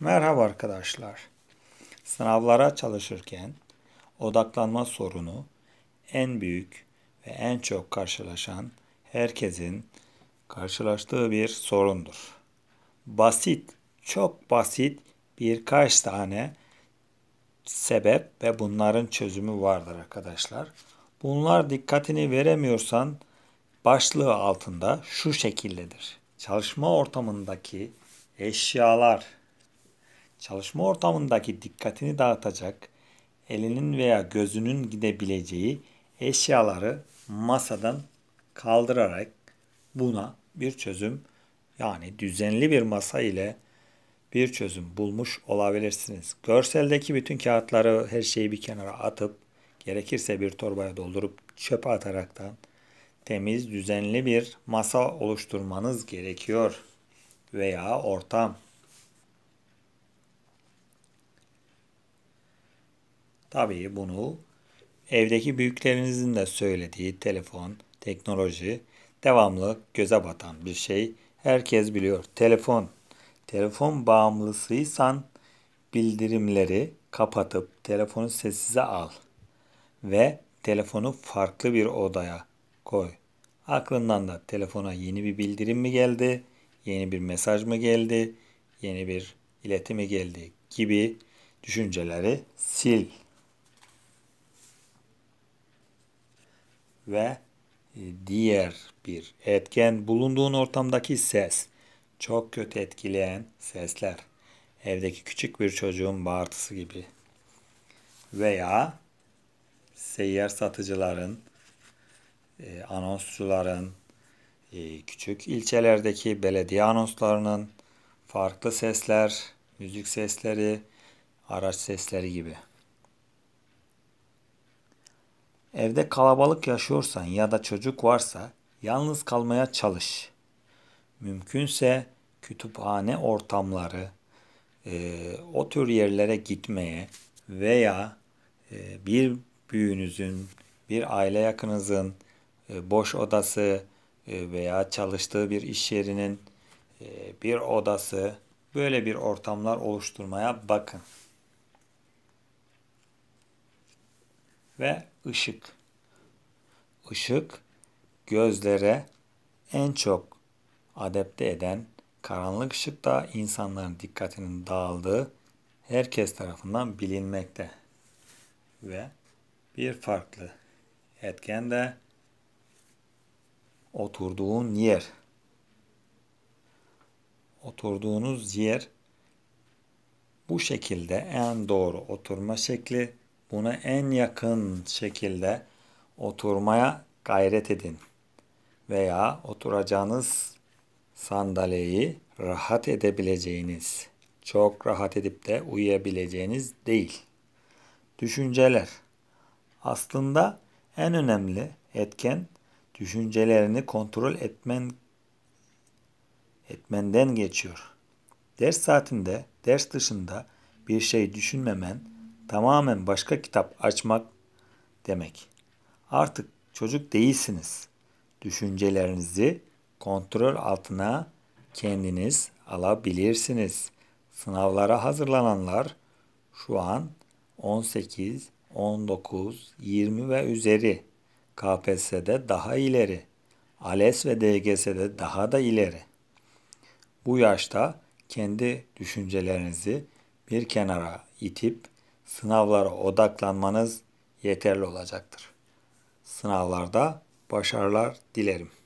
Merhaba arkadaşlar. Sınavlara çalışırken odaklanma sorunu en büyük ve en çok karşılaşan herkesin karşılaştığı bir sorundur. Basit, çok basit birkaç tane sebep ve bunların çözümü vardır arkadaşlar. Bunlar dikkatini veremiyorsan başlığı altında şu şekildedir. Çalışma ortamındaki eşyalar çalışma ortamındaki dikkatini dağıtacak, elinin veya gözünün gidebileceği eşyaları masadan kaldırarak buna bir çözüm yani düzenli bir masa ile bir çözüm bulmuş olabilirsiniz. Görseldeki bütün kağıtları her şeyi bir kenara atıp gerekirse bir torbaya doldurup çöpe ataraktan temiz düzenli bir masa oluşturmanız gerekiyor veya ortam Tabii bunu evdeki büyüklerinizin de söylediği telefon, teknoloji devamlı göze batan bir şey. Herkes biliyor. Telefon. Telefon bağımlısıysan bildirimleri kapatıp telefonu sessize al ve telefonu farklı bir odaya koy. Aklından da telefona yeni bir bildirim mi geldi, yeni bir mesaj mı geldi, yeni bir iletimi geldi gibi düşünceleri sil. ve e, diğer bir etken bulunduğun ortamdaki ses. Çok kötü etkileyen sesler. Evdeki küçük bir çocuğun bağırtısı gibi. Veya seyyar satıcıların, e, anonsçuların, e, küçük ilçelerdeki belediye anonslarının farklı sesler, müzik sesleri, araç sesleri gibi. Evde kalabalık yaşıyorsan ya da çocuk varsa yalnız kalmaya çalış. Mümkünse kütüphane ortamları, e, o tür yerlere gitmeye veya e, bir büyüğünüzün, bir aile yakınızın e, boş odası e, veya çalıştığı bir iş yerinin e, bir odası böyle bir ortamlar oluşturmaya bakın. ve ışık. Işık gözlere en çok adepte eden karanlık ışık da insanların dikkatinin dağıldığı herkes tarafından bilinmekte. Ve bir farklı etken de oturduğun yer. Oturduğunuz yer bu şekilde en doğru oturma şekli buna en yakın şekilde oturmaya gayret edin. Veya oturacağınız sandalyeyi rahat edebileceğiniz, çok rahat edip de uyuyabileceğiniz değil. Düşünceler. Aslında en önemli etken düşüncelerini kontrol etmen etmenden geçiyor. Ders saatinde, ders dışında bir şey düşünmemen tamamen başka kitap açmak demek. Artık çocuk değilsiniz. Düşüncelerinizi kontrol altına kendiniz alabilirsiniz. Sınavlara hazırlananlar şu an 18, 19, 20 ve üzeri. KPSS'de daha ileri. ALES ve DGS'de daha da ileri. Bu yaşta kendi düşüncelerinizi bir kenara itip sınavlara odaklanmanız yeterli olacaktır. Sınavlarda başarılar dilerim.